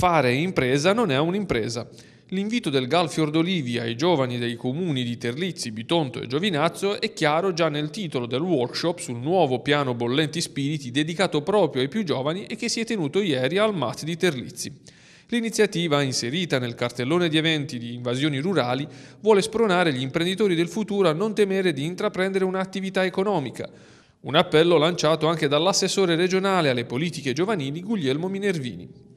Fare impresa non è un'impresa. L'invito del Gal Fiordolivi ai giovani dei comuni di Terlizzi, Bitonto e Giovinazzo è chiaro già nel titolo del workshop sul nuovo piano Bollenti Spiriti dedicato proprio ai più giovani e che si è tenuto ieri al MAT di Terlizzi. L'iniziativa, inserita nel cartellone di eventi di invasioni rurali, vuole spronare gli imprenditori del futuro a non temere di intraprendere un'attività economica. Un appello lanciato anche dall'assessore regionale alle politiche giovanili Guglielmo Minervini.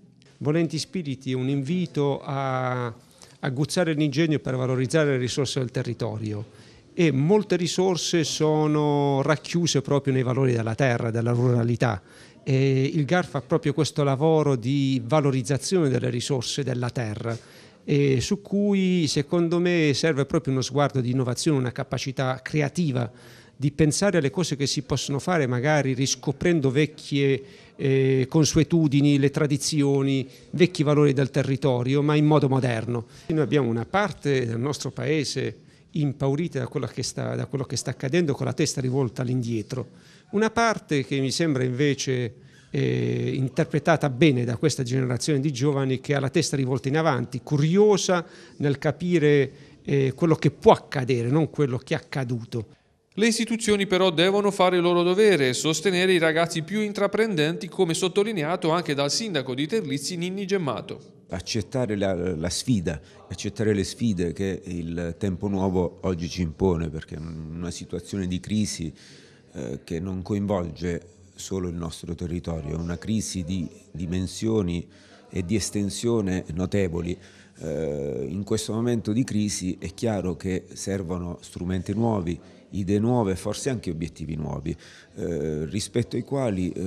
Volenti Spiriti, un invito a agguzzare l'ingegno per valorizzare le risorse del territorio e molte risorse sono racchiuse proprio nei valori della terra, della ruralità. E il GAR fa proprio questo lavoro di valorizzazione delle risorse della terra e su cui secondo me serve proprio uno sguardo di innovazione, una capacità creativa di pensare alle cose che si possono fare magari riscoprendo vecchie eh, consuetudini, le tradizioni, vecchi valori del territorio, ma in modo moderno. Noi abbiamo una parte del nostro paese impaurita da quello che sta, da quello che sta accadendo con la testa rivolta all'indietro, una parte che mi sembra invece eh, interpretata bene da questa generazione di giovani che ha la testa rivolta in avanti, curiosa nel capire eh, quello che può accadere, non quello che è accaduto. Le istituzioni però devono fare il loro dovere e sostenere i ragazzi più intraprendenti, come sottolineato anche dal sindaco di Terlizzi Ninni Gemmato. Accettare la, la, sfida, accettare le sfide che il tempo nuovo oggi ci impone, perché una situazione di crisi eh, che non coinvolge solo il nostro territorio, è una crisi di dimensioni e di estensione notevoli. Eh, in questo momento di crisi è chiaro che servono strumenti nuovi, idee nuove, e forse anche obiettivi nuovi, eh, rispetto ai quali eh,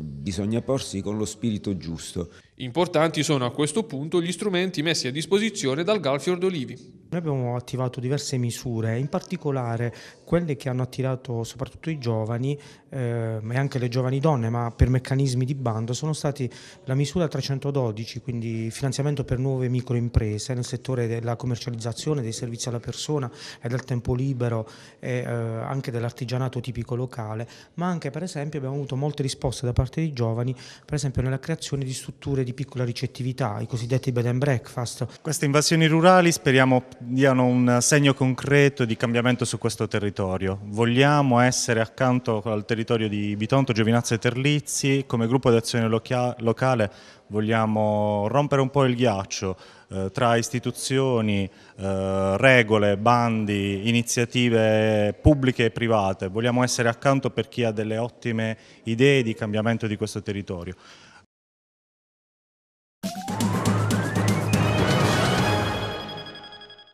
bisogna porsi con lo spirito giusto. Importanti sono a questo punto gli strumenti messi a disposizione dal Galfiord d'Olivi. Noi abbiamo attivato diverse misure, in particolare quelle che hanno attirato soprattutto i giovani, eh, anche le giovani donne, ma per meccanismi di bando, sono stati la misura 312, quindi finanziamento per nuove microimprese nel settore della commercializzazione, dei servizi alla persona e del tempo libero. Eh, eh, anche dell'artigianato tipico locale, ma anche per esempio abbiamo avuto molte risposte da parte di giovani, per esempio nella creazione di strutture di piccola ricettività, i cosiddetti bed and breakfast. Queste invasioni rurali speriamo diano un segno concreto di cambiamento su questo territorio. Vogliamo essere accanto al territorio di Bitonto, Giovinazza e Terlizzi, come gruppo di azione locale vogliamo rompere un po' il ghiaccio eh, tra istituzioni, eh, regole, bandi, iniziative pubbliche e private, vogliamo essere accanto per chi ha delle ottime idee di cambiamento di questo territorio.